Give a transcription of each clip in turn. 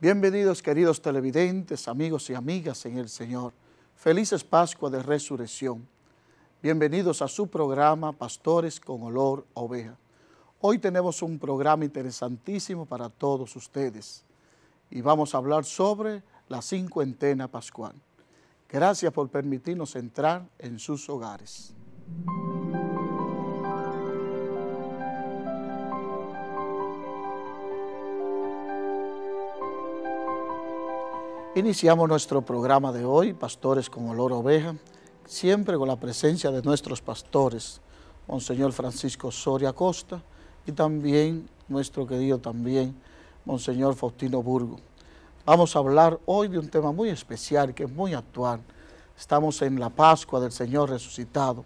Bienvenidos queridos televidentes, amigos y amigas en el Señor. Felices Pascua de Resurrección. Bienvenidos a su programa Pastores con Olor Oveja. Hoy tenemos un programa interesantísimo para todos ustedes y vamos a hablar sobre la cincuentena pascual. Gracias por permitirnos entrar en sus hogares. Iniciamos nuestro programa de hoy, Pastores con Olor Oveja, siempre con la presencia de nuestros pastores, Monseñor Francisco Soria Costa y también nuestro querido también, Monseñor Faustino Burgo. Vamos a hablar hoy de un tema muy especial, que es muy actual. Estamos en la Pascua del Señor resucitado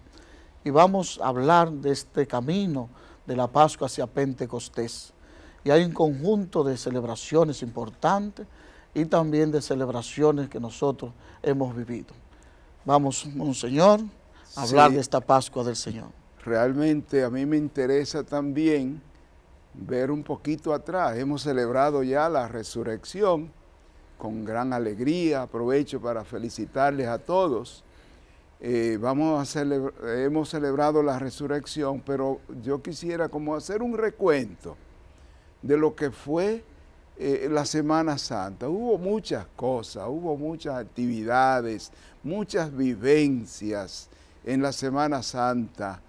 y vamos a hablar de este camino de la Pascua hacia Pentecostés. Y hay un conjunto de celebraciones importantes y también de celebraciones que nosotros hemos vivido. Vamos, Monseñor, a hablar de esta Pascua del Señor. Realmente a mí me interesa también ver un poquito atrás. Hemos celebrado ya la resurrección con gran alegría. Aprovecho para felicitarles a todos. Eh, vamos a hemos celebrado la resurrección, pero yo quisiera como hacer un recuento de lo que fue eh, la Semana Santa. Hubo muchas cosas, hubo muchas actividades, muchas vivencias en la Semana Santa.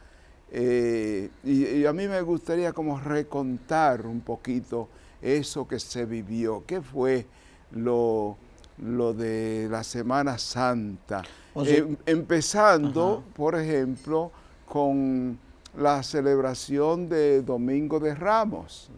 Eh, y, a mí me gustaría como recontar un poquito eso que se vivió, qué fue lo, de la Semana Santa. Em, empezando, por ejemplo, con la celebración de Domingo de Ramos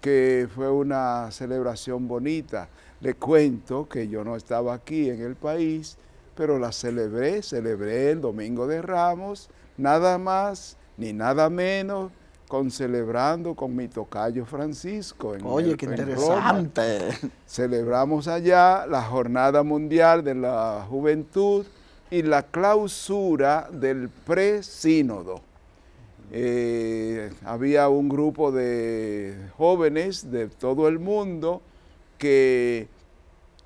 que fue una celebración bonita. Le cuento que yo no estaba aquí en el país, pero la celebré, celebré el Domingo de Ramos, nada más ni nada menos, con celebrando con mi tocayo Francisco. En Oye, qué interesante. Celebramos allá la Jornada Mundial de la Juventud y la clausura del presínodo. Eh, había un grupo de jóvenes de todo el mundo que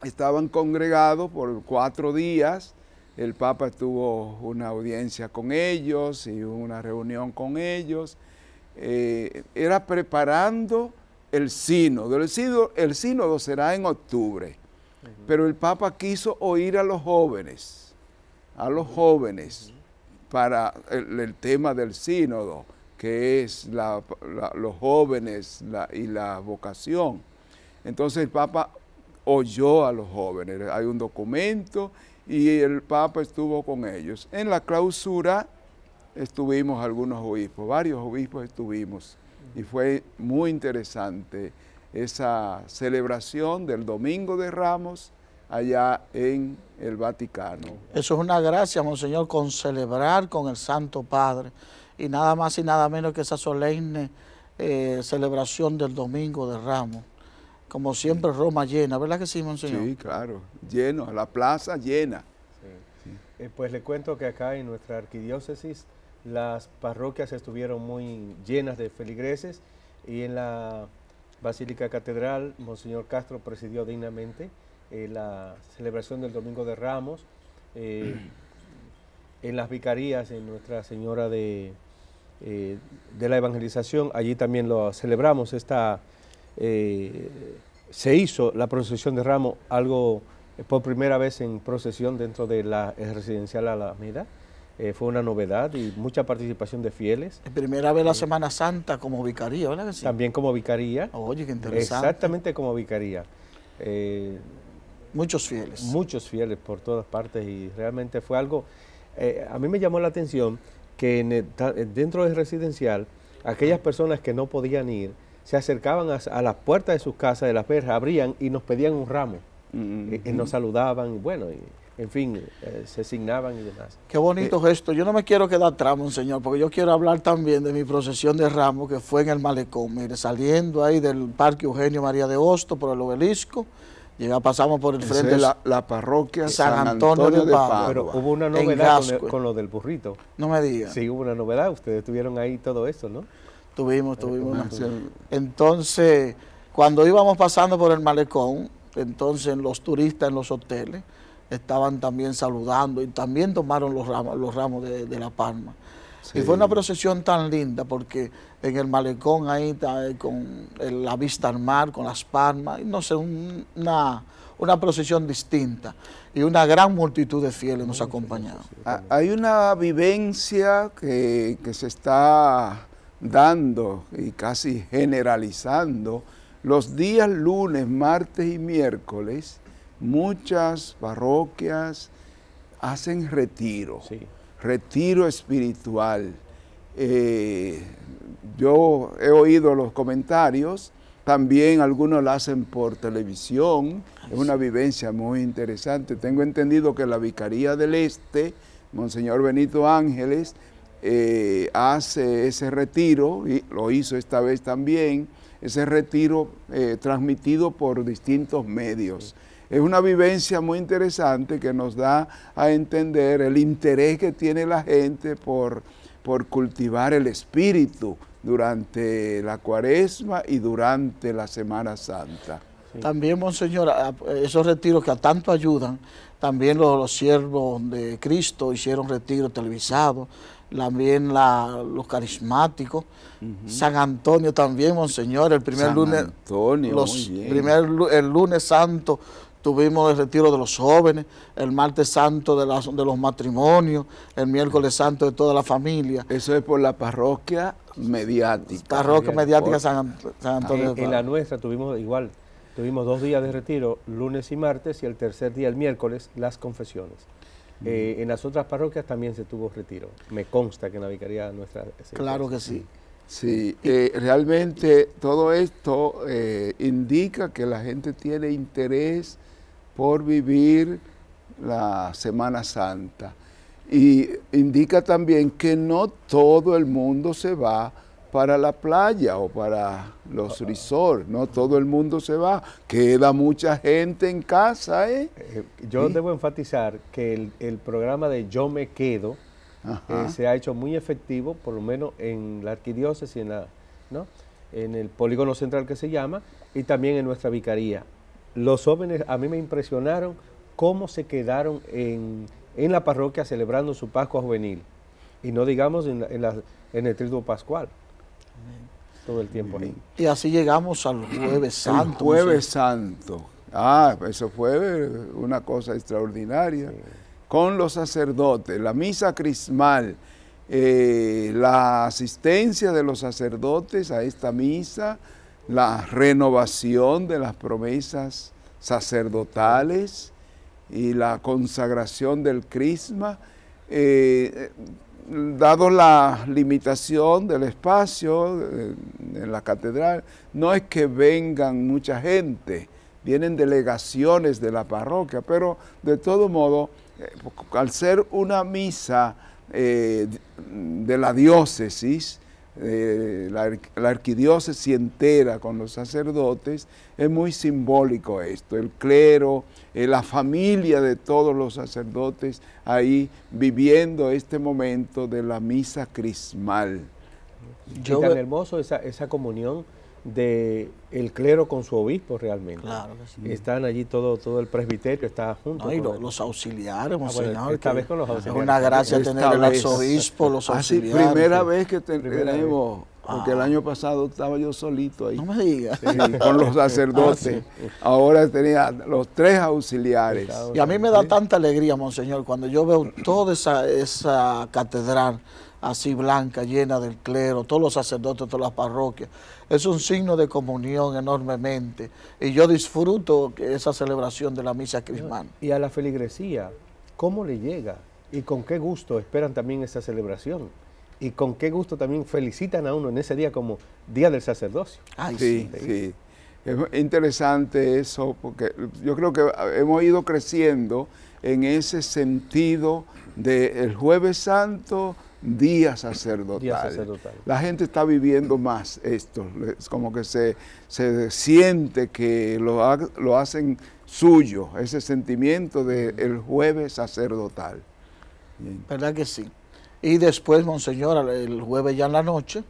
estaban congregados por cuatro días. El Papa tuvo una audiencia con ellos y una reunión con ellos. Eh, era preparando el sínodo. El sínodo, será en octubre, pero el Papa quiso oír a los jóvenes, a los jóvenes para el, tema del sínodo, que es los jóvenes y la vocación. Entonces el Papa oyó a los jóvenes, hay un documento y el Papa estuvo con ellos. En la clausura estuvimos algunos obispos, varios obispos estuvimos y fue muy interesante esa celebración del Domingo de Ramos allá en el Vaticano. Eso es una gracia, Monseñor, con celebrar con el Santo Padre y nada más y nada menos que esa solemne eh, celebración del Domingo de Ramos. Como siempre, Roma llena, ¿verdad que sí, Monseñor? Sí, claro, lleno, la plaza llena. Eh, pues le cuento que acá en nuestra arquidiócesis las parroquias estuvieron muy llenas de feligreses y en la Basílica Catedral, Monseñor Castro presidió dignamente eh, la celebración del Domingo de Ramos, eh, en las vicarías, en Nuestra Señora de, eh, de la Evangelización, allí también lo celebramos, esta, se hizo la procesión de Ramos, algo por primera vez en procesión dentro de la residencial Alameda. Eh, fue una novedad y mucha participación de fieles. primera vez la Semana Santa como vicaría, ¿verdad? También como vicaría. Oye, qué interesante. Exactamente como vicaría. Eh, Muchos fieles. Muchos fieles por todas partes y realmente fue algo, eh, a mí me llamó la atención que eh, dentro del residencial, aquellas personas que no podían ir, se acercaban a, las puertas de sus casas, de las perras, abrían y nos pedían un ramo. Mm, y, nos saludaban bueno, en fin, eh, se asignaban y demás. Qué bonito gesto. Yo no me quiero quedar tramo, señor, porque yo quiero hablar también de mi procesión de ramo que fue en el malecón. saliendo ahí del Parque Eugenio María de Hosto por el obelisco, ya pasamos por el frente de la, parroquia San, Antonio, de Padua. Pero hubo una novedad con, lo del burrito. No me digas. Sí, hubo una novedad. Ustedes tuvieron ahí todo eso, ¿no? Tuvimos, tuvimos. Entonces, cuando íbamos pasando por el malecón, entonces los turistas en los hoteles estaban también saludando y también tomaron los ramos, los ramos de la palma. Y fue una procesión tan linda porque en el malecón ahí, eh, con eh, la vista al mar, con las palmas, no sé, una, una procesión distinta y una gran multitud de fieles nos acompañaron. Hay una vivencia que, que, se está dando y casi generalizando. Los días lunes, martes y miércoles, muchas parroquias hacen retiro. Sí retiro espiritual. Eh, yo he oído los comentarios, también algunos lo hacen por televisión, es una vivencia muy interesante. Tengo entendido que la Vicaría del Este, Monseñor Benito Ángeles, eh, hace ese retiro, y lo hizo esta vez también, ese retiro eh, transmitido por distintos medios. Es una vivencia muy interesante que nos da a entender el interés que tiene la gente por, por cultivar el espíritu durante la cuaresma y durante la Semana Santa. También, Monseñor, esos retiros que a tanto ayudan, también los, siervos de Cristo hicieron retiros televisados, también los carismáticos, San Antonio también, Monseñor, el primer lunes, el lunes santo tuvimos el retiro de los jóvenes, el martes santo de, la, de los matrimonios, el miércoles santo de toda la familia. Eso es por la parroquia mediática. Parroquia mediática San, ah, Antonio. En, la nuestra tuvimos igual, tuvimos dos días de retiro, lunes y martes, y el tercer día, el miércoles, las confesiones. Mm. Eh, en las otras parroquias también se tuvo retiro. Me consta que en la vicaría nuestra... Claro que sí. Sí, eh, realmente todo esto eh, indica que la gente tiene interés por vivir la Semana Santa. Y indica también que no todo el mundo se va para la playa o para los resorts, no todo el mundo se va, queda mucha gente en casa. ¿eh? eh yo debo enfatizar que el, programa de Yo me quedo eh, se ha hecho muy efectivo, por lo menos en la arquidiócesis, en, la, ¿no? en el polígono central que se llama, y también en nuestra vicaría los jóvenes a mí me impresionaron cómo se quedaron en, la parroquia celebrando su Pascua Juvenil y no digamos en, en, el Triduo Pascual. Todo el tiempo ahí. Y así llegamos al Jueves Santo. El jueves Santo. Ah, eso fue una cosa extraordinaria. Con los sacerdotes, la misa crismal, eh, la asistencia de los sacerdotes a esta misa, la renovación de las promesas sacerdotales y la consagración del crisma, eh, dado la limitación del espacio eh, en la catedral, no es que vengan mucha gente, vienen delegaciones de la parroquia, pero de todo modo, eh, al ser una misa de la diócesis, eh, la, arquidiócesis entera con los sacerdotes, es muy simbólico esto, el clero, eh, la familia de todos los sacerdotes ahí viviendo este momento de la misa crismal. Yo, tan hermoso esa, esa comunión de el clero con su obispo realmente. Claro Están allí todo, todo el presbiterio, está junto. los auxiliares, ah, esta vez Es una gracia tener a el arzobispo, los ah, auxiliares. primera vez que tenemos, porque el ah. año pasado estaba yo solito ahí. No me digas. con los sacerdotes. Ahora tenía los tres auxiliares. Y a mí me da tanta alegría, Monseñor, cuando yo veo toda esa, esa catedral así blanca, llena del clero, todos los sacerdotes, todas las parroquias. Es un signo de comunión enormemente y yo disfruto esa celebración de la misa crismana. Y a la feligresía, ¿cómo le llega? ¿Y con qué gusto esperan también esa celebración? ¿Y con qué gusto también felicitan a uno en ese día como Día del Sacerdocio? sí, sí. Es interesante eso porque yo creo que hemos ido creciendo en ese sentido del jueves santo Día sacerdotal. La gente está viviendo más esto, es como que se, se siente que lo, hacen suyo, ese sentimiento del jueves sacerdotal. ¿Verdad que sí? Y después, Monseñor, el jueves ya en la noche,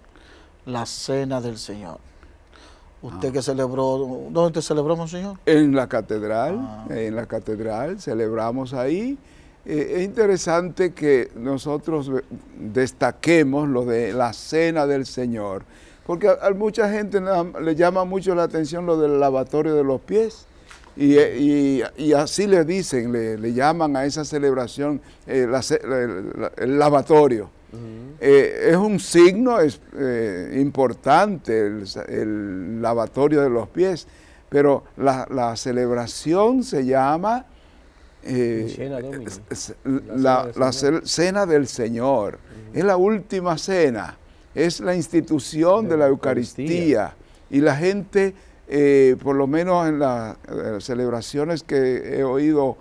la cena del Señor. ¿Usted ah. qué que celebró? ¿Dónde celebró, Monseñor? En la catedral, ah. en la catedral, celebramos ahí eh, es interesante que nosotros destaquemos lo de la cena del Señor, porque a, mucha gente le llama mucho la atención lo del lavatorio de los pies. Y, eh, así le dicen, le, llaman a esa celebración eh, el lavatorio. es un signo importante el, lavatorio de los pies, pero la celebración se llama eh, la, cena del Señor. Es la última cena, es la institución de, la Eucaristía. Y la gente, eh, por lo menos en, las eh, celebraciones que he oído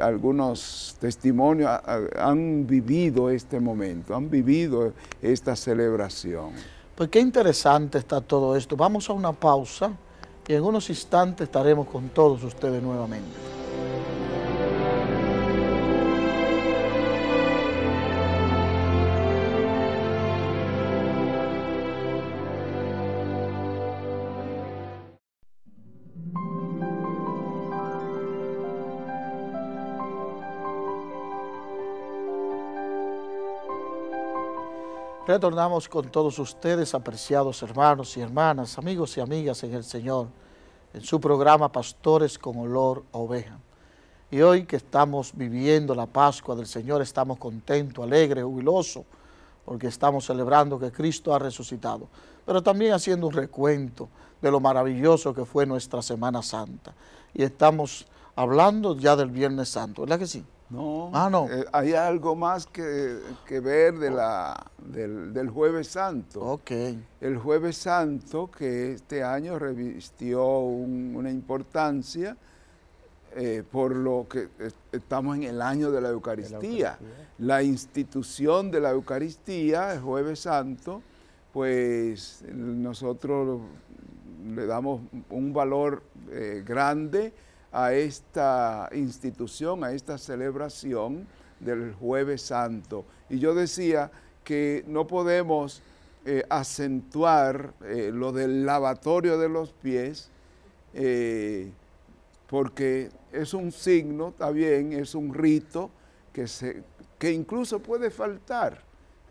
algunos testimonios, han vivido este momento, han vivido esta celebración. Pues qué interesante está todo esto. Vamos a una pausa y en unos instantes estaremos con todos ustedes nuevamente. Retornamos con todos ustedes, apreciados hermanos y hermanas, amigos y amigas en el Señor, en su programa Pastores con Olor a Oveja. Y hoy que estamos viviendo la Pascua del Señor, estamos contentos, alegres, jubilosos, porque estamos celebrando que Cristo ha resucitado, pero también haciendo un recuento de lo maravilloso que fue nuestra Semana Santa. Y estamos hablando ya del Viernes Santo, ¿verdad que sí? No. Ah, eh, hay algo más que, ver de la, del, Jueves Santo. Ok. El Jueves Santo, que este año revistió una importancia eh, por lo que estamos en el año de la Eucaristía. la institución de la Eucaristía, el Jueves Santo, pues nosotros le damos un valor eh, grande a esta institución, a esta celebración del jueves santo. Y yo decía que no podemos eh, acentuar eh, lo del lavatorio de los pies, eh, porque es un signo, también, es un rito que, se, que incluso puede faltar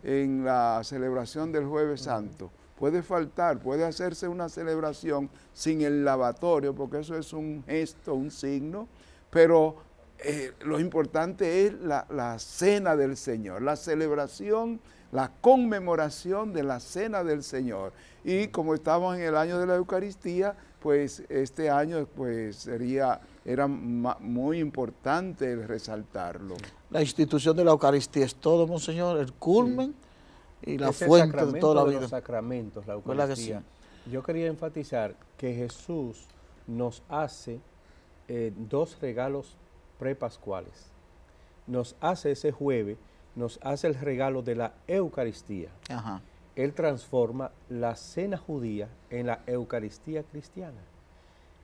en la celebración del jueves santo puede faltar, puede hacerse una celebración sin el lavatorio, porque eso es un gesto, un signo, pero eh, lo importante es la, cena del Señor, la celebración, la conmemoración de la cena del Señor. Y como estamos en el año de la Eucaristía, pues este año pues sería era muy importante resaltarlo. La institución de la Eucaristía es todo, monseñor, el culmen y la es fuente de toda los sacramentos, la Eucaristía. Yo quería enfatizar que Jesús nos hace eh, dos regalos prepascuales. Nos hace ese jueves, nos hace el regalo de la Eucaristía. Él transforma la cena judía en la Eucaristía cristiana.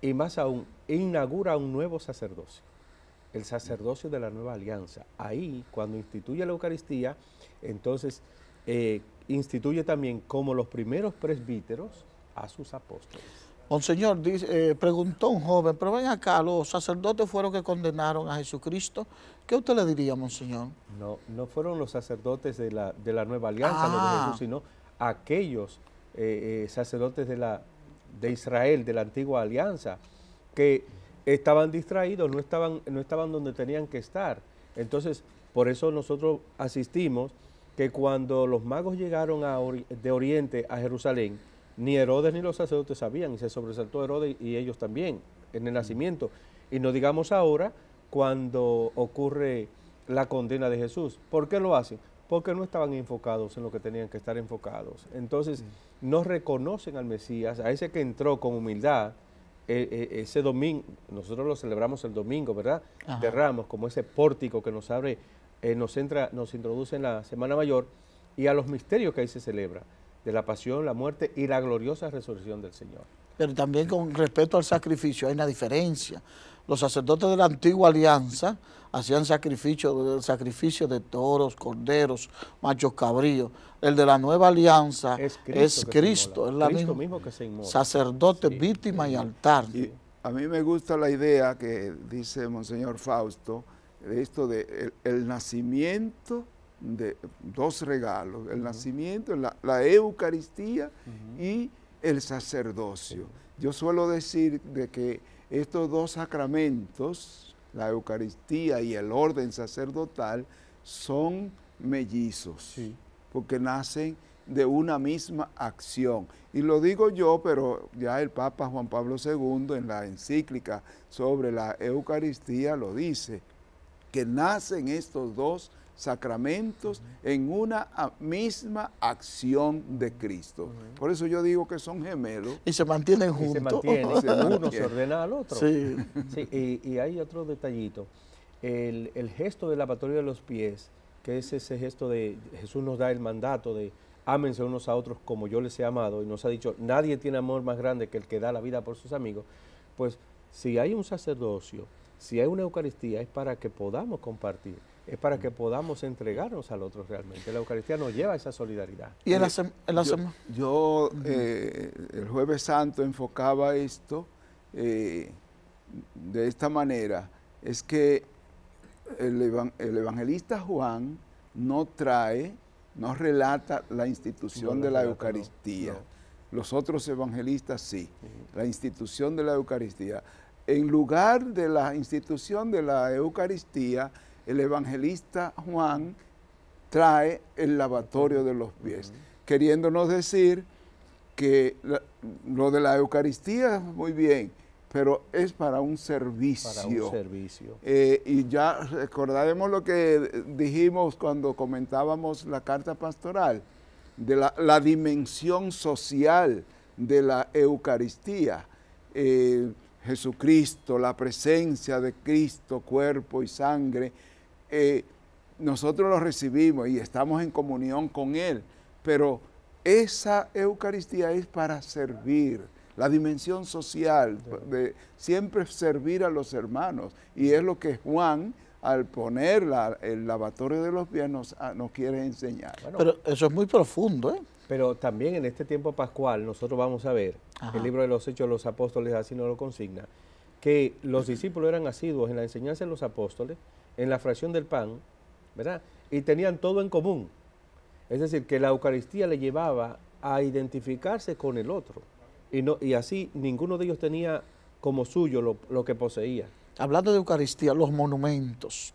Y más aún, inaugura un nuevo sacerdocio, el sacerdocio de la nueva alianza. Ahí, cuando instituye la Eucaristía, entonces eh, instituye también como los primeros presbíteros a sus apóstoles. Monseñor, dice, eh, preguntó un joven, pero ven acá, los sacerdotes fueron que condenaron a Jesucristo. ¿Qué usted le diría, Monseñor? No, no fueron los sacerdotes de la, nueva alianza, ah. sino aquellos eh, sacerdotes de, la, de Israel, de la antigua alianza, que estaban distraídos, no estaban, no estaban donde tenían que estar. Entonces, por eso nosotros asistimos que cuando los magos llegaron de Oriente a Jerusalén, ni Herodes ni los sacerdotes sabían, y se sobresaltó Herodes y ellos también en el nacimiento. Y no digamos ahora cuando ocurre la condena de Jesús. ¿Por qué lo hacen? Porque no estaban enfocados en lo que tenían que estar enfocados. Entonces, mm. no reconocen al Mesías, a ese que entró con humildad, e, e, ese domingo, nosotros lo celebramos el domingo, ¿verdad? derramos como ese pórtico que nos abre eh, nos, entra, nos introduce en la Semana Mayor y a los misterios que ahí se celebra, de la pasión, la muerte y la gloriosa resurrección del Señor. Pero también con respecto al sacrificio hay una diferencia. Los sacerdotes de la antigua alianza hacían sacrificio, sacrificio de toros, corderos, machos cabríos. El de la nueva alianza es Cristo, es, Cristo, mismo que Sacerdote, víctima y altar. a mí me gusta la idea que dice Monseñor Fausto, esto de el, nacimiento de dos regalos, el nacimiento, la, la Eucaristía y el sacerdocio. Yo suelo decir de que estos dos sacramentos, la Eucaristía y el orden sacerdotal, son mellizos, porque nacen de una misma acción. Y lo digo yo, pero ya el Papa Juan Pablo II en la encíclica sobre la Eucaristía lo dice, que nacen estos dos sacramentos en una ah, misma acción de Cristo. Por eso yo digo que son gemelos. Y se mantienen juntos. Y se Uno se ordena al otro. Sí. y, hay otro detallito. El, gesto de la patrulla de los pies, que es ese gesto de Jesús nos da el mandato de ámense unos a otros como yo les he amado, y nos ha dicho, nadie tiene amor más grande que el que da la vida por sus amigos, pues si hay un sacerdocio si hay una Eucaristía es para que podamos compartir, es para que mm. podamos entregarnos al otro realmente. La Eucaristía nos lleva a esa solidaridad. Y en la, Yo, eh, el Jueves Santo enfocaba esto eh, de esta manera, es que el, evangelista Juan no trae, no relata la institución de la, Eucaristía. Los otros evangelistas sí, la institución de la Eucaristía en lugar de la institución de la Eucaristía, el evangelista Juan trae el lavatorio de los pies, queriéndonos decir que lo de la Eucaristía, muy bien, pero es para un servicio. Para un servicio. Eh, y ya recordaremos lo que dijimos cuando comentábamos la carta pastoral, de la, dimensión social de la Eucaristía. Eh, Jesucristo, la presencia de Cristo, cuerpo y sangre, eh, nosotros lo recibimos y estamos en comunión con Él, pero esa Eucaristía es para servir, la dimensión social, de siempre servir a los hermanos, y es lo que Juan al poner el lavatorio de los pies nos, ah, nos quiere enseñar. pero eso es muy profundo, ¿eh? Pero también en este tiempo pascual nosotros vamos a ver, el libro de los Hechos de los Apóstoles así nos lo consigna, que los discípulos eran asiduos en la enseñanza de los apóstoles, en la fracción del pan, ¿verdad? Y tenían todo en común. Es decir, que la Eucaristía le llevaba a identificarse con el otro. Y, no, y así ninguno de ellos tenía como suyo lo, lo que poseía. Hablando de Eucaristía, los monumentos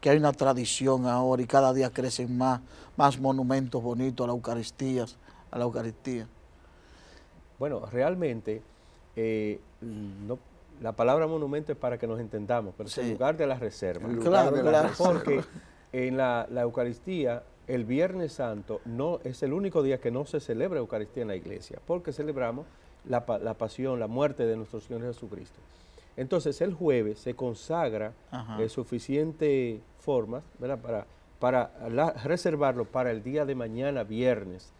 que hay una tradición ahora y cada día crecen más, más monumentos bonitos a la Eucaristía. A la Eucaristía. Bueno, realmente eh, la palabra monumento es para que nos entendamos, pero es el lugar de la reserva. Claro, claro. Porque en la, Eucaristía, el Viernes Santo no es el único día que no se celebra Eucaristía en la iglesia, porque celebramos la pasión, la muerte de nuestro Señor Jesucristo. Entonces el jueves se consagra de eh, suficiente formas para, para reservarlo para el día de mañana, viernes.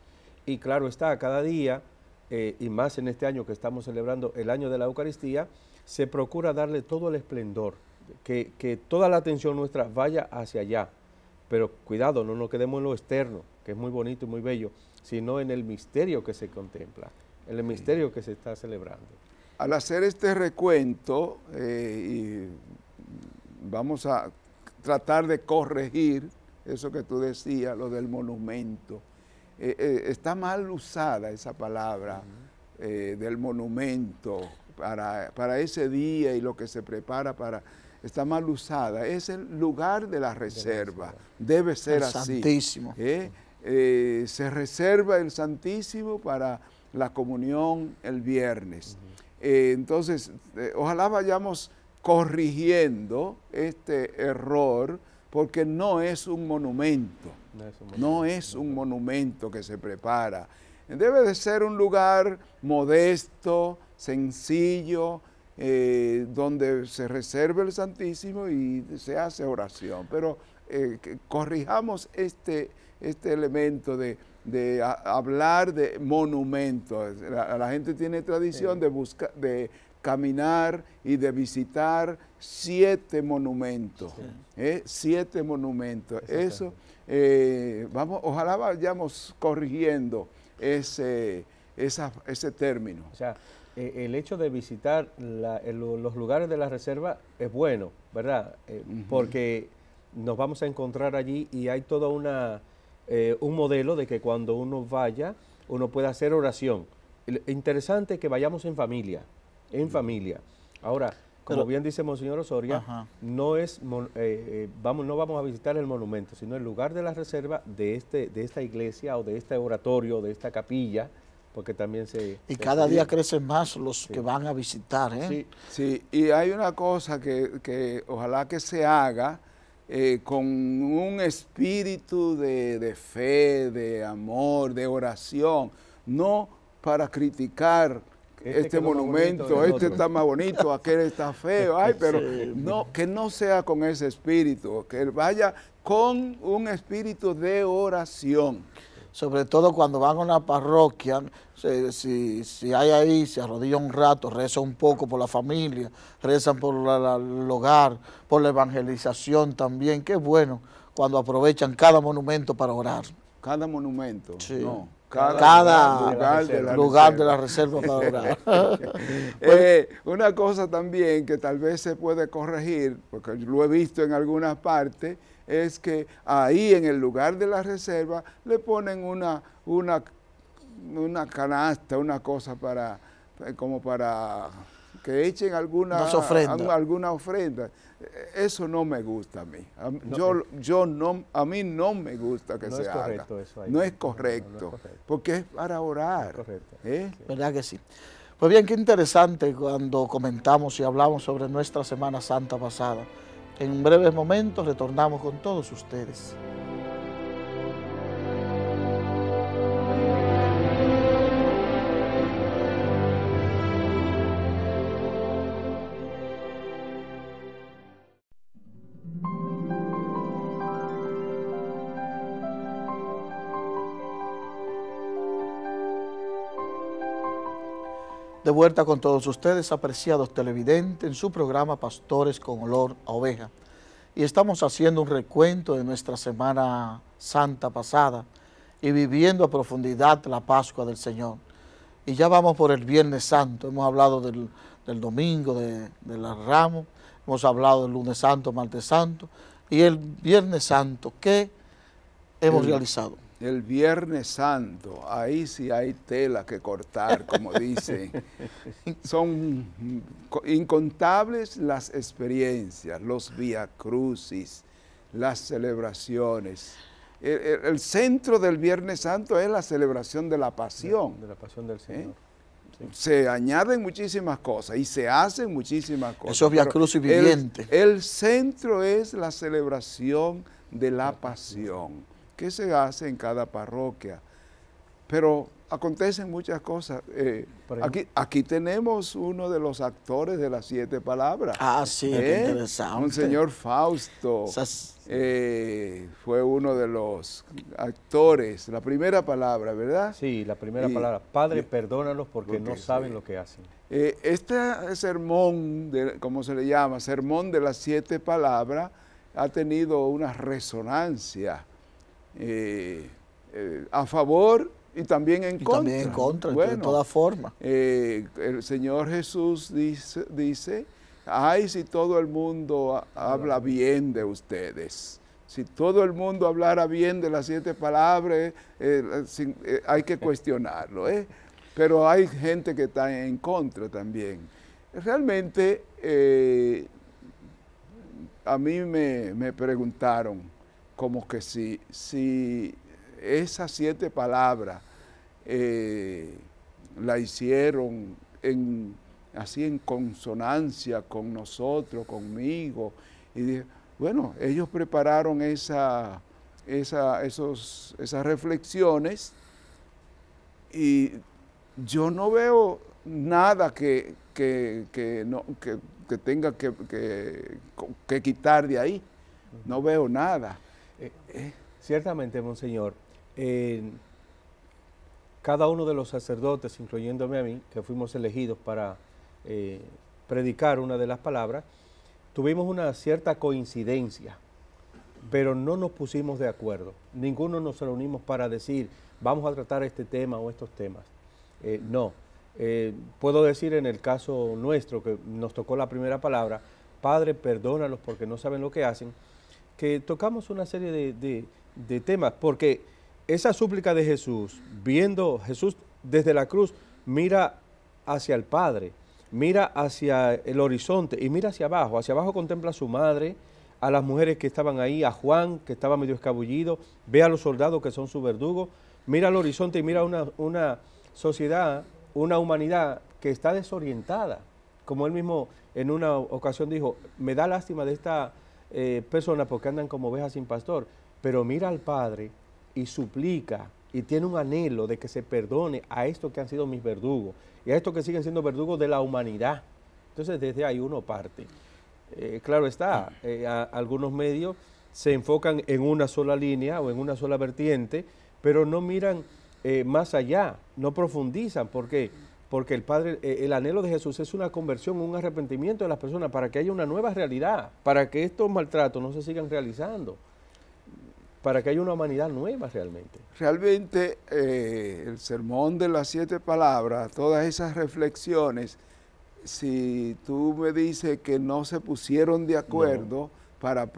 Y claro está, cada día, eh, y más en este año que estamos celebrando el año de la Eucaristía, se procura darle todo el esplendor, que, que toda la atención nuestra vaya hacia allá. Pero cuidado, no nos quedemos en lo externo, que es muy bonito y muy bello, sino en el misterio que se contempla, en el misterio que se está celebrando. Al hacer este recuento, eh, vamos a tratar de corregir eso que tú decías, lo del monumento. Eh, eh, está mal usada esa palabra del monumento para, ese día y lo que se prepara para... Está mal usada, es el lugar de la reserva, debe ser el así. Santísimo. se reserva el Santísimo para la comunión el viernes. Eh, entonces, eh, ojalá vayamos corrigiendo este error porque no es un monumento, no es un monumento, que se prepara. Debe de ser un lugar modesto, sencillo, eh, donde se reserva el Santísimo y se hace oración. Pero corrijamos este, este elemento de de hablar de monumentos. La, gente tiene tradición de, buscar, de caminar y de visitar siete monumentos. ¿eh? Siete monumentos. Eso, eh, vamos, ojalá vayamos corrigiendo ese, ese término. O sea, e, el hecho de visitar los lugares de la reserva es bueno, ¿verdad? Eh, porque nos vamos a encontrar allí y hay toda una eh, un modelo de que cuando uno vaya, uno pueda hacer oración. interesante que vayamos en familia, en mm. familia. Ahora, como bien dice Monseñor Osoria, no es eh, eh, vamos, no vamos a visitar el monumento, sino el lugar de la reserva de este, de esta iglesia o de este oratorio, de esta capilla, porque también se... Y cada día crecen más los que van a visitar. ¿eh? Sí. sí, y hay una cosa que, que ojalá que se haga, eh, con un espíritu de, fe, de amor, de oración, no para criticar este, este monumento, este está más bonito, aquel está feo, ay, pero no, que no sea con ese espíritu, que vaya con un espíritu de oración sobre todo cuando van a la parroquia, si, hay ahí, se arrodilla un rato, reza un poco por la familia, rezan por el hogar, por la evangelización también. Qué bueno cuando aprovechan cada monumento para orar. Cada monumento, Cada, lugar, de la, lugar de la reserva, para orar. Eh, una cosa también que tal vez se puede corregir, porque lo he visto en algunas partes, es que ahí en el lugar de la reserva le ponen una, una, una canasta, una cosa para, como para que echen alguna ofrenda. Eso no me gusta a mí. A, yo, eh. yo no, a mí no me gusta que se haga. no, es correcto, no es correcto, porque es para orar. ¿eh? ¿Verdad que sí? Pues bien, qué interesante cuando comentamos y hablamos sobre nuestra Semana Santa pasada. En breves momentos retornamos con todos ustedes. De vuelta con todos ustedes, apreciados televidentes, en su programa Pastores con Olor a Oveja. Y estamos haciendo un recuento de nuestra Semana Santa pasada y viviendo a profundidad la Pascua del Señor. Y ya vamos por el Viernes Santo, hemos hablado del, domingo, de, de las ramos, hemos hablado del lunes santo, martes santo, y el viernes santo, ¿qué hemos realizado? El Viernes Santo, ahí sí hay tela que cortar, como dicen. Son incontables las experiencias, los Crucis, las celebraciones. El, centro del Viernes Santo es la celebración de la pasión. De, la pasión del ¿Eh? Señor. Se añaden muchísimas cosas y se hacen muchísimas cosas. Eso es y viviente. el, centro es la celebración de la pasión que se hace en cada parroquia. Pero acontecen muchas cosas. Eh, aquí, tenemos uno de los actores de las siete palabras. Ah, sí, ¿Eh? interesante. Un señor Fausto. Eh, fue uno de los actores. La primera palabra, ¿verdad? Sí, la primera palabra. Padre, perdónanos perdónalos porque, no saben lo que hacen. este sermón, de, ¿cómo se le llama? Sermón de las siete palabras, ha tenido una resonancia eh, eh, a favor y también en contra. También en contra, de todas formas. Eh, el Señor Jesús dice, dice, ay, si todo el mundo habla bien de ustedes. Si todo el mundo hablara bien de las siete palabras, hay que cuestionarlo. Pero hay gente que está en contra también. Realmente a mí me, me, preguntaron como que si, si esas siete palabras eh, la hicieron así en consonancia con nosotros, conmigo, y dije, bueno, ellos prepararon esa, esos, esas reflexiones y yo no veo nada que, que, que tenga que, quitar de ahí. No veo nada. Eh, eh, ciertamente, Monseñor, cada uno de los sacerdotes, incluyéndome a mí, que fuimos elegidos para eh, predicar una de las palabras, tuvimos una cierta coincidencia, pero no nos pusimos de acuerdo. Ninguno nos reunimos para decir, vamos a tratar este tema o estos temas. no. puedo decir en el caso nuestro, que nos tocó la primera palabra, Padre, perdónalos porque no saben lo que hacen que tocamos una serie de, temas, porque esa súplica de Jesús, viendo Jesús desde la cruz, mira hacia el Padre, mira hacia el horizonte y mira hacia abajo. Hacia abajo contempla a su madre, a las mujeres que estaban ahí, a Juan, que estaba medio escabullido, ve a los soldados que son su verdugo, mira al horizonte y mira una, una sociedad, una humanidad que está desorientada. Como él mismo en una ocasión dijo, me da lástima de esta eh, personas porque andan como ovejas sin pastor, pero mira al Padre y suplica y tiene un anhelo de que se perdone a estos que han sido mis verdugos y a estos que siguen siendo verdugos de la humanidad. Entonces desde ahí uno parte. Eh, claro está, eh, algunos medios se enfocan en una sola línea o en una sola vertiente, pero no miran más allá, no profundizan. porque porque el Padre, eh, el anhelo de Jesús es una conversión, un arrepentimiento de las personas para que haya una nueva realidad, para que estos maltratos no se sigan realizando, para que haya una humanidad nueva realmente. Realmente eh, el sermón de las siete palabras, todas esas reflexiones, si tú me dices que no se pusieron de acuerdo para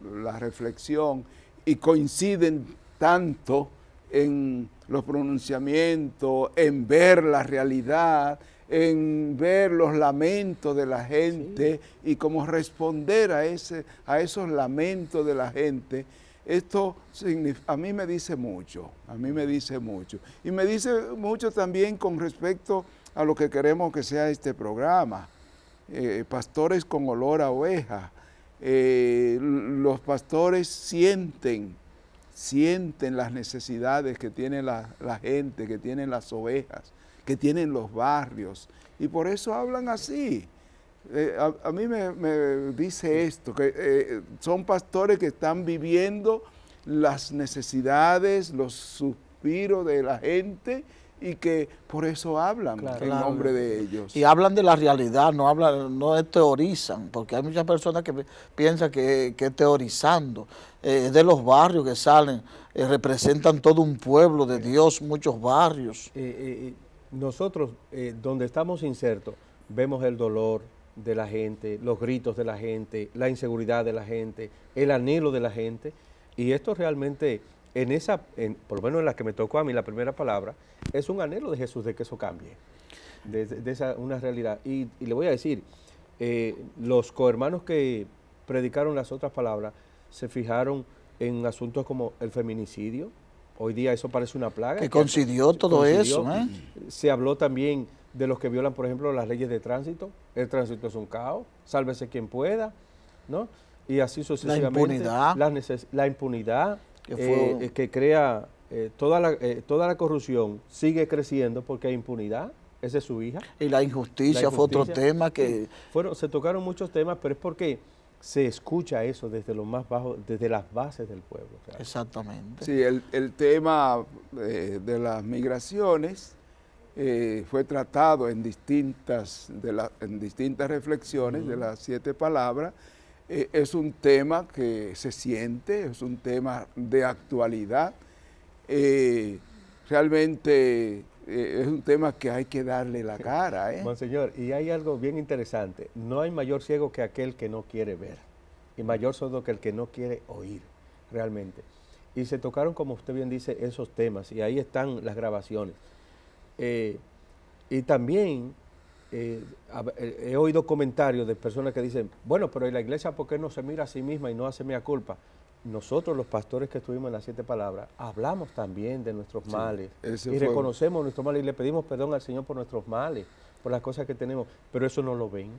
la reflexión y coinciden tanto, en los pronunciamientos, en ver la realidad, en ver los lamentos de la gente y cómo responder a, ese, a esos lamentos de la gente. Esto a mí me dice mucho, a mí me dice mucho. Y me dice mucho también con respecto a lo que queremos que sea este programa. Eh, pastores con olor a oveja. Eh, los pastores sienten sienten las necesidades que tiene la, gente, que tienen las ovejas, que tienen los barrios. Y por eso hablan así. Eh, a, mí me, dice esto, que eh, son pastores que están viviendo las necesidades, los suspiros de la gente y que por eso hablan en nombre de ellos. Y hablan de la realidad, no hablan, no teorizan, porque hay muchas personas que piensan que, que teorizando. Eh, de los barrios que salen, eh, representan todo un pueblo de Dios, muchos barrios. Eh, eh, nosotros, donde estamos insertos, vemos el dolor de la gente, los gritos de la gente, la inseguridad de la gente, el anhelo de la gente, y esto realmente en esa, en, por lo menos en la que me tocó a mí la primera palabra, es un anhelo de Jesús de que eso cambie, de, esa, una realidad. Y, le voy a decir, eh, los cohermanos que predicaron las otras palabras se fijaron en asuntos como el feminicidio, hoy día eso parece una plaga. Que coincidió todo eso. ¿eh? Se habló también de los que violan, por ejemplo, las leyes de tránsito, el tránsito es un caos, sálvese quien pueda, ¿no? Y así sucesivamente. La la impunidad eh, eh, que, crea eh, toda, la, toda la corrupción sigue creciendo porque hay impunidad. Esa es su hija. Y la injusticia, fue otro tema que... Fueron, se tocaron muchos temas, pero es porque se escucha eso desde lo más bajo, desde las bases del pueblo. Exactamente. Sí, el, tema de, las migraciones fue tratado en distintas, de la, en distintas reflexiones de las siete palabras eh, es un tema que se siente, es un tema de actualidad. Eh, realmente eh, es un tema que hay que darle la cara. Monseñor, y hay algo bien interesante. No hay mayor ciego que aquel que no quiere ver. Y mayor sordo que el que no quiere oír, realmente. Y se tocaron, como usted bien dice, esos temas. Y ahí están las grabaciones. y también eh, eh, he oído comentarios de personas que dicen, bueno, pero ¿y la iglesia por qué no se mira a sí misma y no hace mea culpa? Nosotros los pastores que estuvimos en las siete palabras, hablamos también de nuestros males y reconocemos nuestros males y le pedimos perdón al Señor por nuestros males, por las cosas que tenemos, pero eso no lo ven.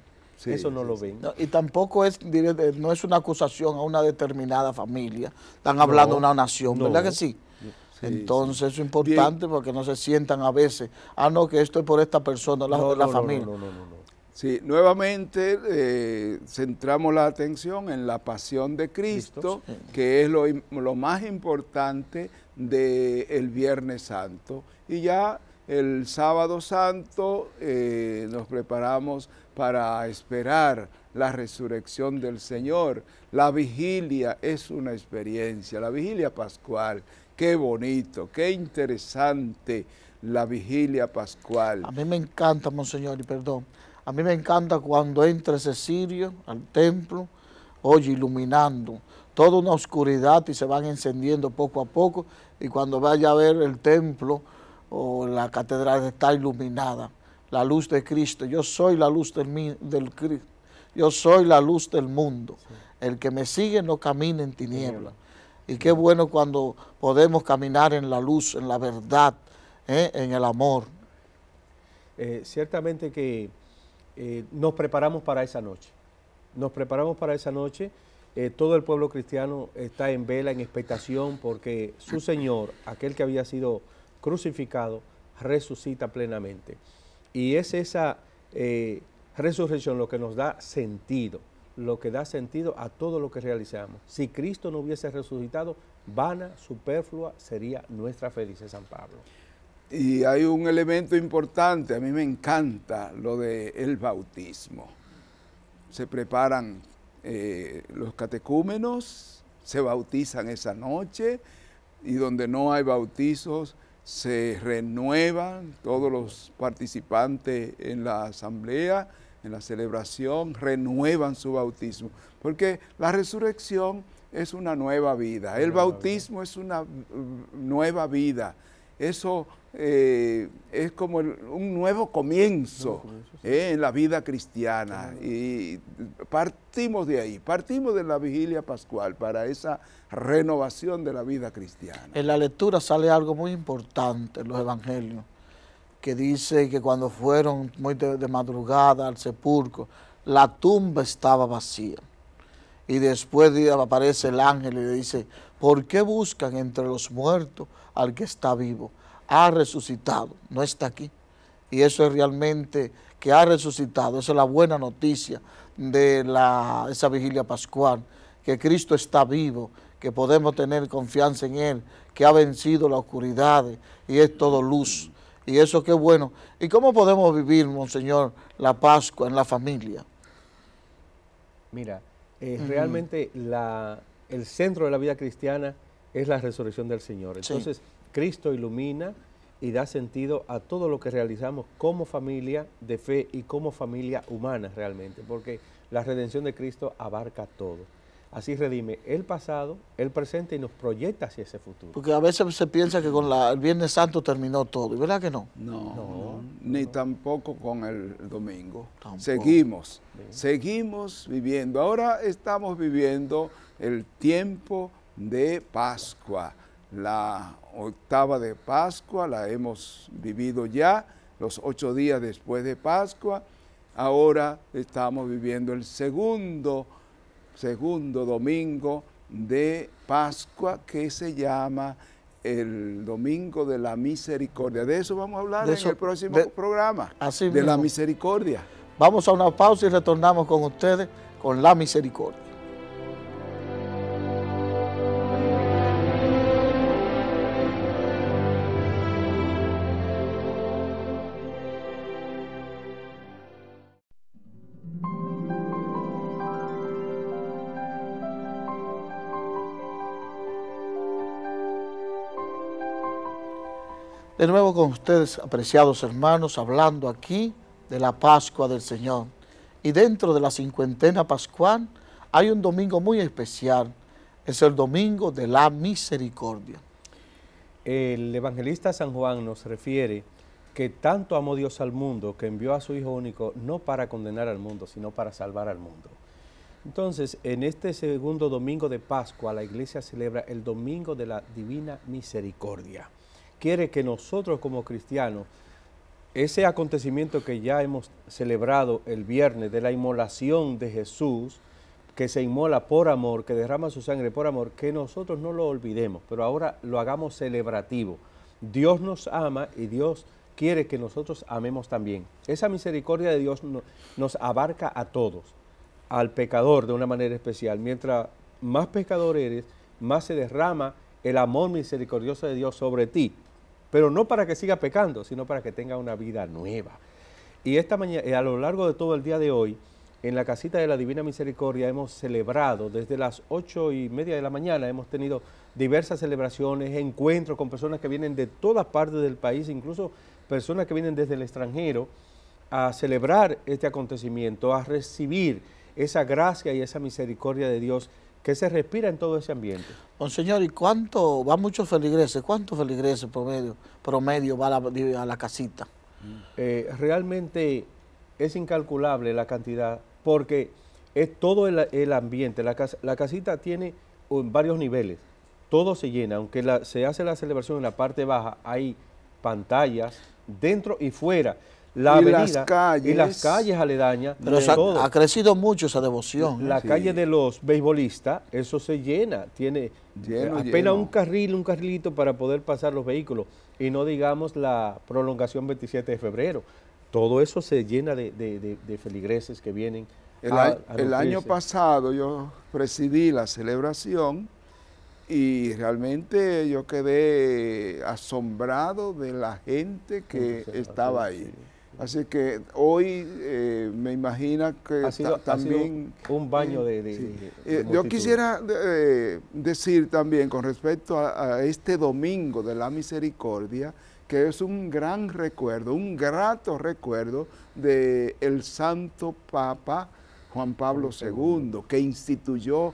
eso no lo ven. y tampoco es no es una acusación a una determinada familia. Están hablando una nación, ¿verdad que sí? Entonces es importante porque no se sientan a veces, ah, no, que esto es por esta persona, la, familia. Sí, nuevamente eh, centramos la atención en la pasión de Cristo, que es lo, más importante del Viernes Santo. Y ya el sábado santo eh, nos preparamos para esperar la resurrección del Señor. La vigilia es una experiencia, la vigilia pascual Qué bonito, qué interesante la vigilia pascual. A mí me encanta, Monseñor, y perdón, a mí me encanta cuando entra ese sirio al templo, oye, iluminando toda una oscuridad y se van encendiendo poco a poco y cuando vaya a ver el templo o la catedral está iluminada, la luz de Cristo, yo soy la luz del, Cristo, yo soy la luz del mundo, el que me sigue no camina en tinieblas, y qué bueno cuando podemos caminar en la luz, en la verdad, ¿eh? en el amor. Eh, ciertamente que eh, nos preparamos para esa noche. Nos preparamos para esa noche. todo el pueblo cristiano está en vela, en expectación, porque su Señor, aquel que había sido crucificado, resucita plenamente. Y es esa resurrección lo que nos da sentido lo que da sentido a todo lo que realizamos. Si Cristo no hubiese resucitado, vana, superflua sería nuestra dice San Pablo. Y hay un elemento importante, a mí me encanta lo del el bautismo. Se preparan eh, los catecúmenos, se bautizan esa noche y donde no hay bautizos se renuevan todos los participantes en la asamblea en la celebración renuevan su bautismo, porque la resurrección es una nueva vida, el bautismo es una mm, nueva vida, eso eh, es como un nuevo comienzo eh, en la vida cristiana y partimos de ahí, partimos de la vigilia pascual para esa renovación de la vida cristiana. En la lectura sale algo muy importante en los evangelios que dice que cuando fueron muy de, madrugada al sepulcro, la tumba estaba vacía. Y después aparece el ángel y le dice, ¿por qué buscan entre los muertos al que está vivo? Ha resucitado, no está aquí. Y eso es realmente que ha resucitado, esa es la buena noticia de esa vigilia pascual, que Cristo está vivo, que podemos tener confianza en Él, que ha vencido la oscuridad y es todo luz y eso qué bueno. ¿Y cómo podemos vivir, Monseñor, la Pascua en la familia? Mira, eh, realmente el centro de la vida cristiana es la resurrección del Señor. Entonces, Cristo ilumina y da sentido a todo lo que realizamos como familia de fe y como familia humana realmente, porque la redención de Cristo abarca todo así redime el pasado, el presente y nos proyecta hacia ese futuro. Porque a veces se piensa que con el Viernes Santo terminó todo, verdad que no? No, ni tampoco con el domingo. Seguimos, seguimos viviendo. Ahora estamos viviendo el tiempo de Pascua. La octava de Pascua la hemos vivido ya, los ocho días después de Pascua. Ahora estamos viviendo el segundo segundo domingo de Pascua que se llama el Domingo de la Misericordia. De eso vamos a hablar en el próximo programa, de la misericordia. Vamos a una pausa y retornamos con ustedes con la misericordia. de nuevo con ustedes, apreciados hermanos, hablando aquí de la Pascua del Señor. Y dentro de la cincuentena pascual hay un domingo muy especial, es el domingo de la misericordia. El evangelista San Juan nos refiere que tanto amó Dios al mundo que envió a su Hijo único no para condenar al mundo, sino para salvar al mundo. Entonces, en este segundo domingo de Pascua, la iglesia celebra el domingo de la divina misericordia quiere que nosotros como cristianos, ese acontecimiento que ya hemos celebrado el viernes de la inmolación de Jesús, que se inmola por amor, que derrama su sangre por amor, que nosotros no lo olvidemos, pero ahora lo hagamos celebrativo. Dios nos ama y Dios quiere que nosotros amemos también. Esa misericordia de Dios nos abarca a todos, al pecador de una manera especial. Mientras más pecador eres, más se derrama el amor misericordioso de Dios sobre ti pero no para que siga pecando, sino para que tenga una vida nueva. Y esta mañana, eh, a lo largo de todo el día de hoy, en la casita de la Divina Misericordia hemos celebrado desde las ocho y media de la mañana, hemos tenido diversas celebraciones, encuentros con personas que vienen de todas partes del país, incluso personas que vienen desde el extranjero, a celebrar este acontecimiento, a recibir esa gracia y esa misericordia de Dios que se respira en todo ese ambiente. señor ¿y cuánto, va muchos feligreses, cuántos feligreses promedio, promedio va a la, casita? Mm. Eh, realmente es incalculable la cantidad, porque es todo el, ambiente, la, casita tiene uh, varios niveles, todo se llena, aunque se hace la celebración en la parte baja, hay pantallas dentro y fuera, la y las calles, y las calles aledañas. Pero ha crecido mucho esa devoción. ¿eh? La calle de los beisbolistas, eso se llena, tiene apenas un carril, un carrilito para poder pasar los vehículos. Y no digamos la prolongación 27 de febrero. Todo eso se llena de, feligreses que vienen. el año pasado yo presidí la celebración y realmente yo quedé asombrado de la gente que estaba ahí. Así que hoy eh, me imagino que sido, también... un baño de... Eh, yo quisiera eh, decir también con respecto a, este Domingo de la Misericordia, que es un gran recuerdo, un grato recuerdo del el Santo Papa Juan Pablo II, que instituyó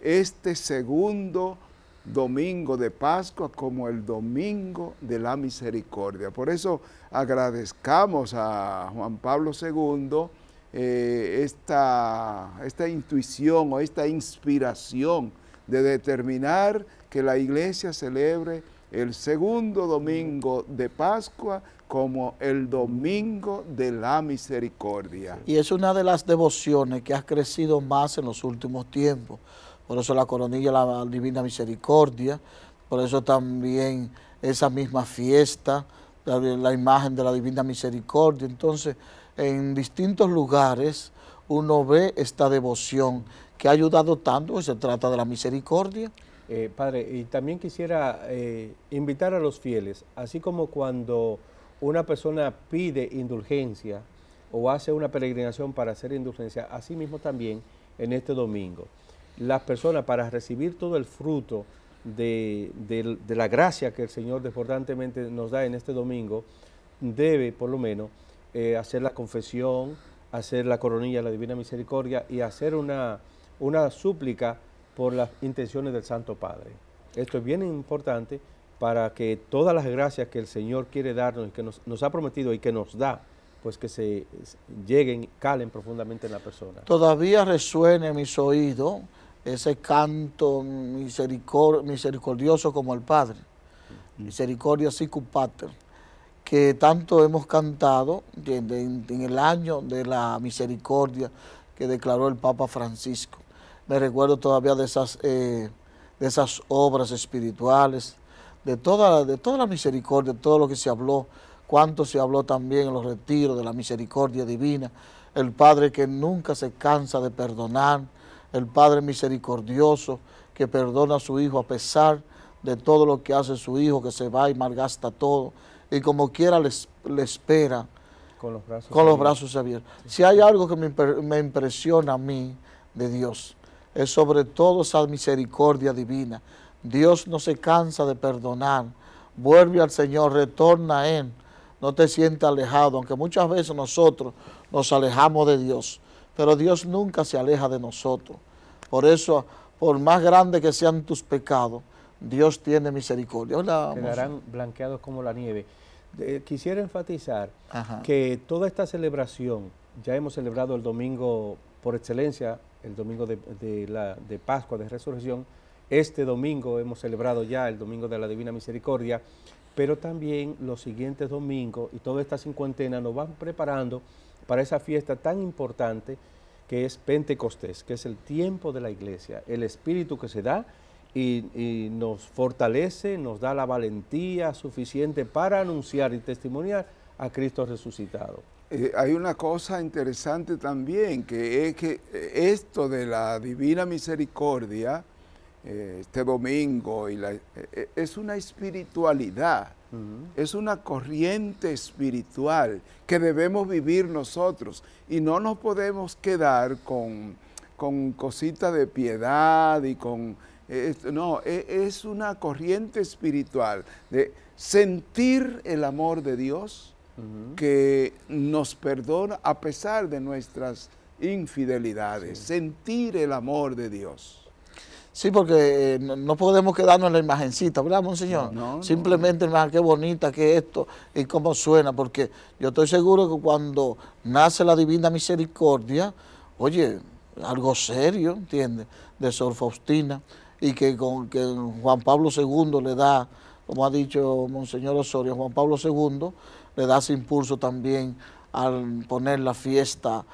este segundo domingo de Pascua como el domingo de la misericordia. Por eso agradezcamos a Juan Pablo II eh, esta, esta intuición o esta inspiración de determinar que la iglesia celebre el segundo domingo de Pascua como el domingo de la misericordia. Y es una de las devociones que ha crecido más en los últimos tiempos por eso la coronilla, la divina misericordia, por eso también esa misma fiesta, la, imagen de la divina misericordia. Entonces, en distintos lugares uno ve esta devoción que ha ayudado tanto, se trata de la misericordia. Eh, padre, y también quisiera eh, invitar a los fieles, así como cuando una persona pide indulgencia o hace una peregrinación para hacer indulgencia, así mismo también en este domingo las personas para recibir todo el fruto de, la gracia que el Señor desbordantemente nos da en este domingo, debe por lo menos eh, hacer la confesión, hacer la coronilla de la Divina Misericordia y hacer una, súplica por las intenciones del Santo Padre. Esto es bien importante para que todas las gracias que el Señor quiere darnos y que nos, ha prometido y que nos da, pues que se lleguen, calen profundamente en la persona. Todavía resuene en mis oídos ese canto misericordioso como el Padre, mm. Misericordia sicupater, que tanto hemos cantado en, el año de la misericordia que declaró el Papa Francisco. Me recuerdo todavía de esas, eh, de esas obras espirituales, de toda, de toda la misericordia, de todo lo que se habló, cuánto se habló también en los retiros de la misericordia divina, el Padre que nunca se cansa de perdonar, el Padre misericordioso que perdona a su hijo a pesar de todo lo que hace su hijo, que se va y malgasta todo, y como quiera le, espera con los brazos, abiertos. Si hay algo que me, me, impresiona a mí de Dios, es sobre todo esa misericordia divina. Dios no se cansa de perdonar, vuelve al Señor, retorna a Él, no te sientas alejado, aunque muchas veces nosotros nos alejamos de Dios, pero Dios nunca se aleja de nosotros. Por eso, por más grandes que sean tus pecados, Dios tiene misericordia. Quedarán blanqueados como la nieve. quisiera enfatizar que toda esta celebración, ya hemos celebrado el domingo por excelencia, el domingo de, la, de Pascua, de Resurrección, este domingo hemos celebrado ya el domingo de la Divina Misericordia, pero también los siguientes domingos y toda esta cincuentena nos van preparando para esa fiesta tan importante que es Pentecostés, que es el tiempo de la iglesia, el espíritu que se da y, nos fortalece, nos da la valentía suficiente para anunciar y testimoniar a Cristo resucitado. Eh, hay una cosa interesante también, que es que eh, esto de la divina misericordia, eh, este domingo, y es una espiritualidad es una corriente espiritual que debemos vivir nosotros y no nos podemos quedar con, cositas de piedad y con... no, e, es una corriente espiritual de sentir el amor de Dios que nos perdona a pesar de nuestras infidelidades, sentir el amor de Dios. Sí, porque eh, no podemos quedarnos en la imagencita, ¿verdad, monseñor? Simplemente, hermana, qué bonita que esto y cómo suena, porque yo estoy seguro que cuando nace la divina misericordia, oye, algo serio, ¿entiendes? De Sor Faustina y que, con, que Juan Pablo II le da, como ha dicho monseñor Osorio, Juan Pablo II le da ese impulso también al poner la fiesta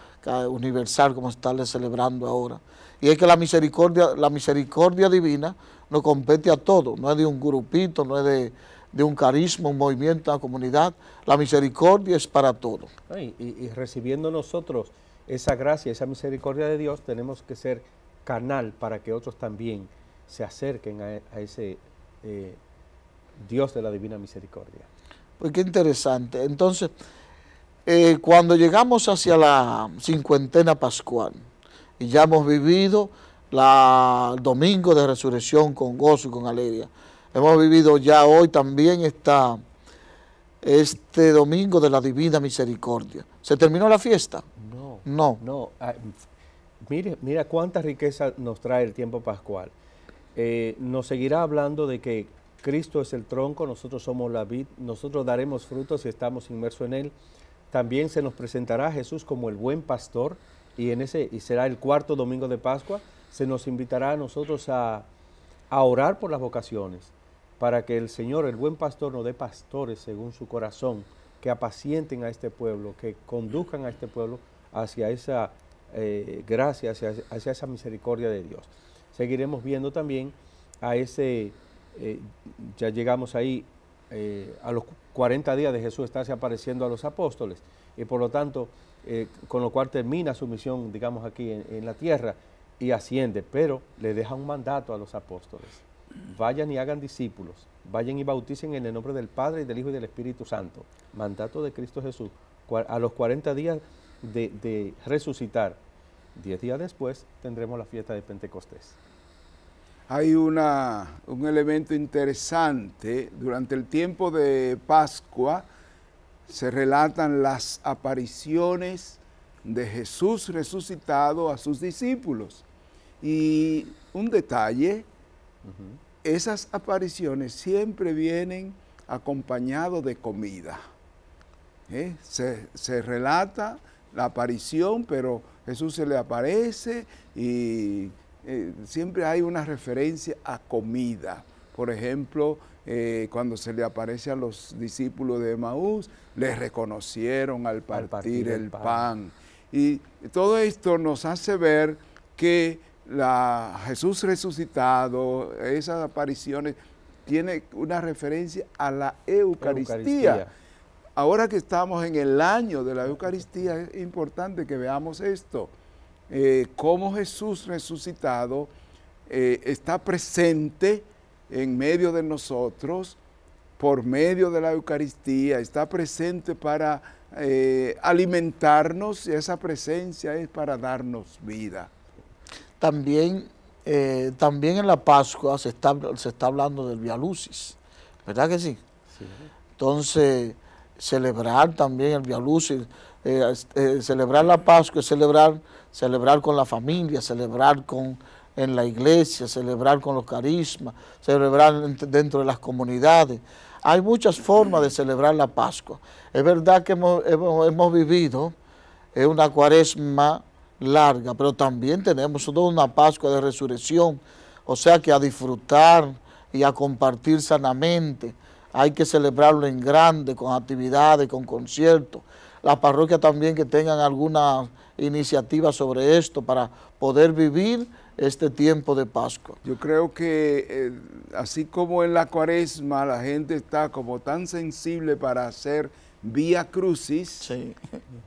universal como se está celebrando ahora. Y es que la misericordia, la misericordia divina nos compete a todos, no es de un grupito, no es de, un carisma, un movimiento, una comunidad. La misericordia es para todos. Y, recibiendo nosotros esa gracia, esa misericordia de Dios, tenemos que ser canal para que otros también se acerquen a, ese eh, Dios de la divina misericordia. Pues qué interesante. Entonces, eh, cuando llegamos hacia la cincuentena pascual, y ya hemos vivido la, el domingo de resurrección con gozo y con alegría. Hemos vivido ya hoy también este domingo de la divina misericordia. ¿Se terminó la fiesta? No. No. No. Ah, mire, mira cuánta riqueza nos trae el tiempo pascual. Eh, nos seguirá hablando de que Cristo es el tronco, nosotros somos la vid, nosotros daremos frutos si estamos inmersos en Él. También se nos presentará Jesús como el buen pastor, y, en ese, y será el cuarto domingo de Pascua, se nos invitará a nosotros a, a orar por las vocaciones, para que el Señor, el buen pastor, nos dé pastores según su corazón, que apacienten a este pueblo, que conduzcan a este pueblo hacia esa eh, gracia, hacia, esa misericordia de Dios. Seguiremos viendo también a ese, eh, ya llegamos ahí, eh, a los 40 días de Jesús estarse apareciendo a los apóstoles, y por lo tanto eh, con lo cual termina su misión, digamos, aquí en, la tierra y asciende, pero le deja un mandato a los apóstoles. Vayan y hagan discípulos, vayan y bauticen en el nombre del Padre, y del Hijo y del Espíritu Santo. Mandato de Cristo Jesús. A los 40 días de, resucitar, 10 días después tendremos la fiesta de Pentecostés. Hay un elemento interesante. Durante el tiempo de Pascua, se relatan las apariciones de Jesús resucitado a sus discípulos. Y un detalle, esas apariciones siempre vienen acompañado de comida. ¿eh? Se, relata la aparición, pero Jesús se le aparece y eh, siempre hay una referencia a comida. Por ejemplo, eh, cuando se le aparece a los discípulos de Maús, les reconocieron al partir, el pan. Y todo esto nos hace ver que Jesús resucitado, esas apariciones, tiene una referencia a la Eucaristía. Ahora que estamos en el año de la Eucaristía, es importante que veamos esto, eh, cómo Jesús resucitado eh, está presente en medio de nosotros, por medio de la Eucaristía, está presente para eh, alimentarnos y esa presencia es para darnos vida. También, eh, también en la Pascua se está, se está hablando del Vialucis, ¿verdad que sí? Entonces, celebrar también el Vialucis, eh, celebrar la Pascua, celebrar, celebrar con la familia, celebrar con en la iglesia, celebrar con los carismas, celebrar dentro de las comunidades. Hay muchas formas de celebrar la Pascua. Es verdad que hemos, hemos, vivido eh, una cuaresma larga, pero también tenemos una Pascua de resurrección, o sea que a disfrutar y a compartir sanamente. Hay que celebrarlo en grande, con actividades, con conciertos. Las parroquias también que tengan alguna iniciativa sobre esto para poder vivir este tiempo de Pascua? Yo creo que eh, así como en la cuaresma la gente está como tan sensible para hacer vía crucis,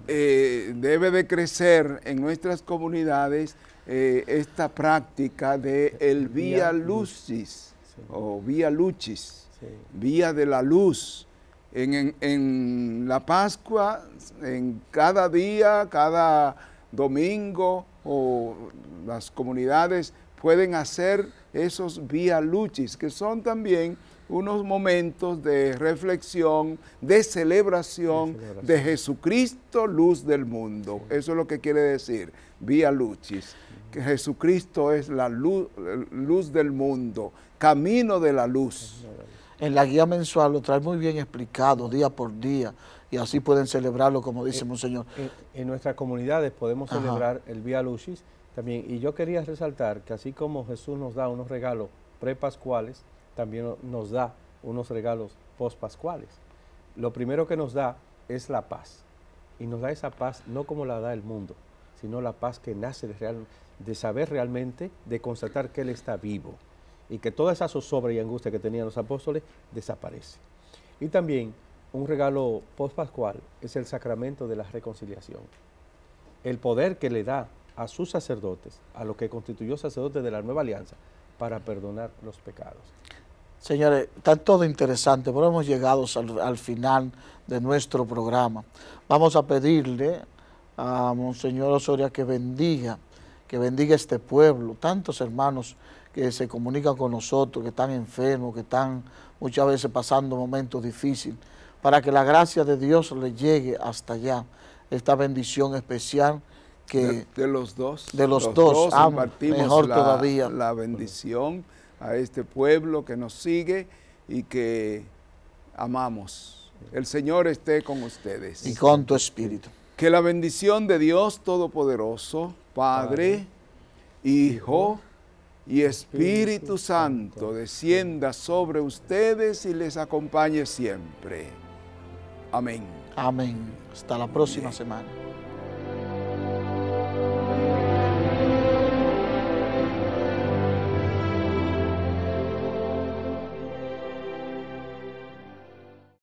eh, debe de crecer en nuestras comunidades eh, esta práctica de el vía lucis o vía luchis, vía de la luz. en la Pascua, en cada día, cada domingo, o las comunidades pueden hacer esos vía luchis, que son también unos momentos de reflexión, de celebración, de, Jesucristo, luz del mundo. Eso es lo que quiere decir, vía luchis, que Jesucristo es la luz, luz del mundo, camino de la luz. En la guía mensual lo trae muy bien explicado, día por día, y así pueden celebrarlo, como dice eh, Monseñor. Eh, en, nuestras comunidades podemos celebrar el Vía Lucis también. Y yo quería resaltar que así como Jesús nos da unos regalos prepascuales, también nos da unos regalos postpascuales. Lo primero que nos da es la paz. Y nos da esa paz no como la da el mundo, sino la paz que nace de, de saber realmente, de constatar que Él está vivo y que toda esa zozobra y angustia que tenían los apóstoles desaparece. Y también un regalo postpascual es el sacramento de la reconciliación. El poder que le da a sus sacerdotes, a los que constituyó sacerdotes de la nueva alianza, para perdonar los pecados. Señores, está todo interesante, pero hemos llegado al, final de nuestro programa. Vamos a pedirle a Monseñor Osoria que bendiga, que bendiga este pueblo, tantos hermanos que se comunican con nosotros, que están enfermos, que están muchas veces pasando momentos difíciles para que la gracia de Dios le llegue hasta allá. Esta bendición especial que... De, los dos. De los, dos, mejor todavía. La bendición a este pueblo que nos sigue y que amamos. El Señor esté con ustedes. Y con tu espíritu. Que la bendición de Dios Todopoderoso, Padre, Hijo y Espíritu Santo descienda sobre ustedes y les acompañe siempre. Amén. Amén. Hasta la próxima semana.